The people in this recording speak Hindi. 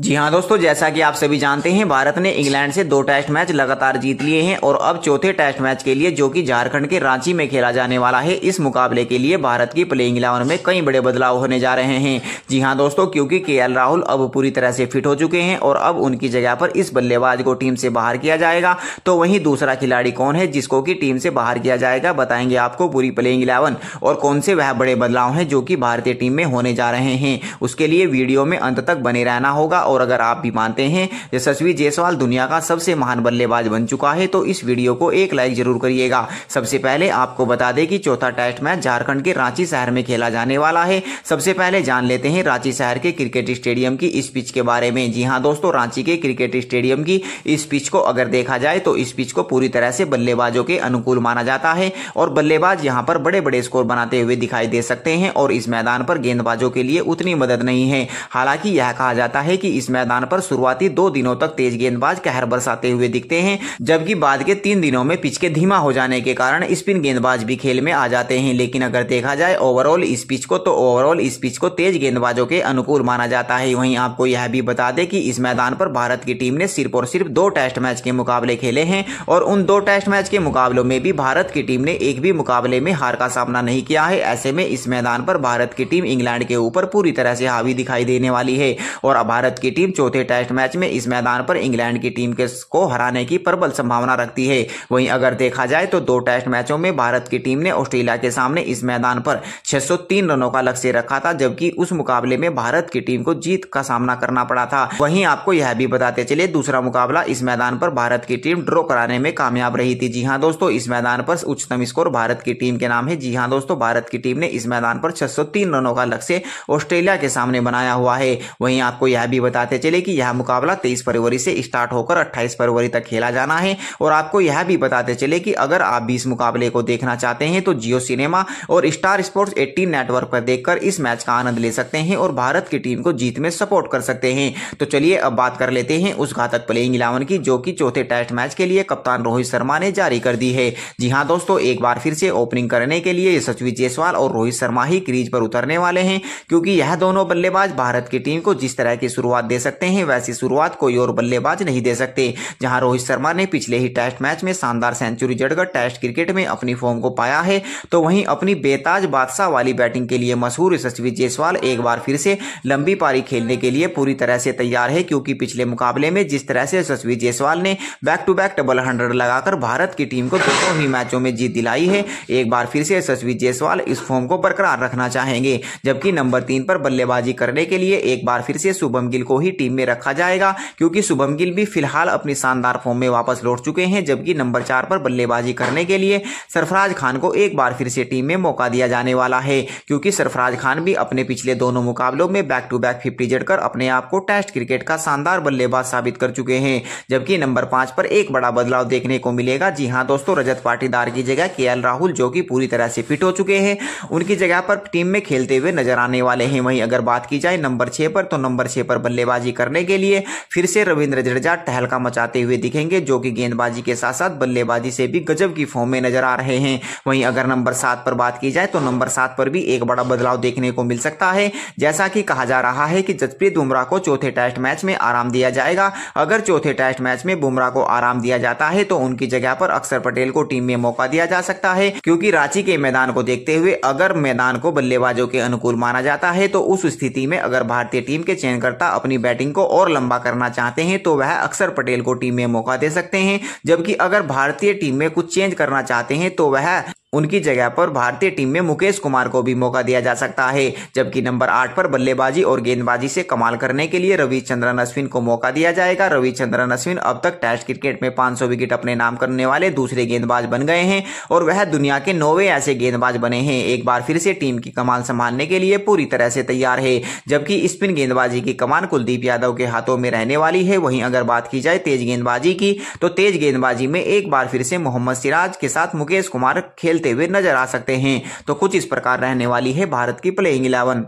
जी हाँ दोस्तों जैसा कि आप सभी जानते हैं भारत ने इंग्लैंड से दो टेस्ट मैच लगातार जीत लिए हैं और अब चौथे टेस्ट मैच के लिए जो कि झारखंड के रांची में खेला जाने वाला है इस मुकाबले के लिए भारत की प्लेइंग इलेवन में कई बड़े बदलाव होने जा रहे हैं जी हाँ दोस्तों क्योंकि के राहुल अब पूरी तरह से फिट हो चुके हैं और अब उनकी जगह पर इस बल्लेबाज को टीम से बाहर किया जाएगा तो वहीं दूसरा खिलाड़ी कौन है जिसको कि टीम से बाहर किया जाएगा बताएंगे आपको पूरी प्लेइंग इलेवन और कौन से वह बड़े बदलाव है जो की भारतीय टीम में होने जा रहे हैं उसके लिए वीडियो में अंत तक बने रहना होगा और अगर आप भी मानते हैं यशस्वी जयसवाल दुनिया का सबसे महान बल्लेबाज बन चुका है तो इस वीडियो को एक लाइक जरूर करिएगा सबसे पहले आपको बता दें कि चौथा टेस्ट मैच झारखंड के रांची शहर में खेला जाने वाला है सबसे पहले जान लेते हैं रांची शहर के क्रिकेट स्टेडियम की इस पिच के बारे में जी हाँ दोस्तों रांची के क्रिकेट स्टेडियम की इस पिच को अगर देखा जाए तो इस पिच को पूरी तरह से बल्लेबाजों के अनुकूल माना जाता है और बल्लेबाज यहाँ पर बड़े बड़े स्कोर बनाते हुए दिखाई दे सकते हैं और इस मैदान पर गेंदबाजों के लिए उतनी मदद नहीं है हालांकि यह कहा जाता है कि इस मैदान पर शुरुआती दो दिनों तक तेज गेंदबाज कहर बरसाते हुए दिखते हैं जबकि बाद के तीन दिनों में पिच के धीमा हो जाने के कारण स्पिन गेंदबाज भी खेल में आ जाते हैं लेकिन अगर देखा जाए ओवरऑल इस पिच को तो ओवरऑल इस पिच को तेज गेंदबाजों के अनुकूल माना जाता है वहीं आपको यह भी बता दें कि इस मैदान पर भारत की टीम ने सिर्फ और सिर्फ दो टेस्ट मैच के मुकाबले खेले हैं और उन दो टेस्ट मैच के मुकाबलों में भी भारत की टीम ने एक भी मुकाबले में हार का सामना नहीं किया है ऐसे में इस मैदान पर भारत की टीम इंग्लैंड के ऊपर पूरी तरह से हावी दिखाई देने वाली है और भारत की टीम चौथे टेस्ट मैच में इस मैदान पर इंग्लैंड की टीम के को हराने की प्रबल संभावना रखती है वहीं अगर देखा जाए तो दो टेस्ट मैचों में भारत की टीम ने ऑस्ट्रेलिया के सामने इस मैदान पर 603 रनों का लक्ष्य रखा था जबकि उस मुकाबले में भारत की टीम को जीत का सामना करना पड़ा था वहीं आपको यह भी बताते चले दूसरा मुकाबला इस मैदान पर भारत की टीम ड्रॉ कराने में कामयाब रही थी जी हाँ दोस्तों इस मैदान पर उच्चतम स्कोर भारत की टीम के नाम है जी हाँ दोस्तों भारत की टीम ने इस मैदान पर छह रनों का लक्ष्य ऑस्ट्रेलिया के सामने बनाया हुआ है वहीं आपको यह भी बताते चले कि यह मुकाबला तेईस फरवरी से स्टार्ट होकर अट्ठाईस फरवरी तक खेला जाना है और आपको यह भी बताते चले कि अगर आप भी इस मुकाबले को देखना चाहते हैं तो जियो सिनेमा और स्टार स्पोर्ट्स एट्टीन नेटवर्क पर देखकर इस मैच का आनंद ले सकते हैं और भारत की टीम को जीत में सपोर्ट कर सकते हैं तो चलिए अब बात कर लेते हैं उस घातक प्लेइंग इलेवन की जो कि चौथे टेस्ट मैच के लिए कप्तान रोहित शर्मा ने जारी कर दी है जी हाँ दोस्तों एक बार फिर से ओपनिंग करने के लिए सचवी जयसवाल और रोहित शर्मा ही क्रीज पर उतरने वाले हैं क्योंकि यह दोनों बल्लेबाज भारत की टीम को जिस तरह की शुरुआत शुरुआत दे सकते हैं वैसी शुरुआत कोई और बल्लेबाज नहीं दे सकते जहां रोहित शर्मा ने पिछले ही टेस्ट मैच में शानदार सेंचुरी जड़कर टेस्ट क्रिकेट में अपनी फॉर्म को पाया है तो वहीं अपनी बेताज बादशाह वाली बैटिंग के लिए मशहूर यशस्वी जयसवाल एक बार फिर से लंबी पारी खेलने के लिए पूरी तरह से तैयार है क्योंकि पिछले मुकाबले में जिस तरह से यशस्वी जयसवाल ने back to back double hundred लगाकर भारत की टीम को दोनों ही मैचों में जीत दिलाई है एक बार फिर से यशस्वी जयसवाल इस फॉर्म को बरकरार रखना चाहेंगे जबकि नंबर तीन पर बल्लेबाजी करने के लिए एक बार फिर से शुभम गिल को को ही टीम में रखा जाएगा क्योंकि शुभम गिल भी फिलहाल अपनी शानदार फॉर्म में वापस लौट चुके हैं जबकि नंबर चार पर बल्लेबाजी करने के लिए सरफराज खान को एक बार फिर से टीम में मौका दिया जाने वाला है क्योंकि सरफराज खान भी अपने पिछले दोनों मुकाबलों में बैक टू बैक फिफ्टी कर अपने आप को टेस्ट क्रिकेट का शानदार बल्लेबाज साबित कर चुके हैं जबकि नंबर पांच पर एक बड़ा बदलाव देखने को मिलेगा जी हाँ दोस्तों रजत पाटीदार की जगह के राहुल जो कि पूरी तरह से फिट हो चुके हैं उनकी जगह पर टीम में खेलते हुए नजर आने वाले हैं वहीं अगर बात की जाए नंबर छह पर तो नंबर छह पर बल्ले बल्लेबाजी करने के लिए फिर से रविंद्र जडेजा टहलका मचाते हुए दिखेंगे जो कि गेंदबाजी के साथ साथ बल्लेबाजी से भी गजब की फॉर्म में नजर आ रहे हैं वहीं अगर नंबर सात पर बात की जाए तो नंबर सात पर भी एक बड़ा बदलाव देखने को मिल सकता है जैसा कि कहा जा रहा है कि जसप्रीत बुमराह को चौथे टेस्ट मैच में आराम दिया जाएगा अगर चौथे टेस्ट मैच में बुमराह को आराम दिया जाता है तो उनकी जगह पर अक्षर पटेल को टीम में मौका दिया जा सकता है क्योंकि रांची के मैदान को देखते हुए अगर मैदान को बल्लेबाजों के अनुकूल माना जाता है तो उस स्थिति में अगर भारतीय टीम के चयनकर्ता अपनी बैटिंग को और लंबा करना चाहते हैं तो वह अक्षर पटेल को टीम में मौका दे सकते हैं जबकि अगर भारतीय टीम में कुछ चेंज करना चाहते हैं तो वह उनकी जगह पर भारतीय टीम में मुकेश कुमार को भी मौका दिया जा सकता है जबकि नंबर आठ पर बल्लेबाजी और गेंदबाजी से कमाल करने के लिए रविचंद्रन अश्विन को मौका दिया जाएगा रविचंद्रन अश्विन अब तक टेस्ट क्रिकेट में 500 विकेट अपने नाम करने वाले दूसरे गेंदबाज बन गए हैं और वह दुनिया के नौवे ऐसे गेंदबाज बने हैं एक बार फिर से टीम की कमाल संभालने के लिए पूरी तरह से तैयार है जबकि स्पिन गेंदबाजी की कमान कुलदीप यादव के हाथों में रहने वाली है वहीं अगर बात की जाए तेज गेंदबाजी की तो तेज गेंदबाजी में एक बार फिर से मोहम्मद सिराज के साथ मुकेश कुमार खेल खेलते हुए नजर आ सकते हैं तो कुछ इस प्रकार रहने वाली है भारत की प्लेइंग इलेवन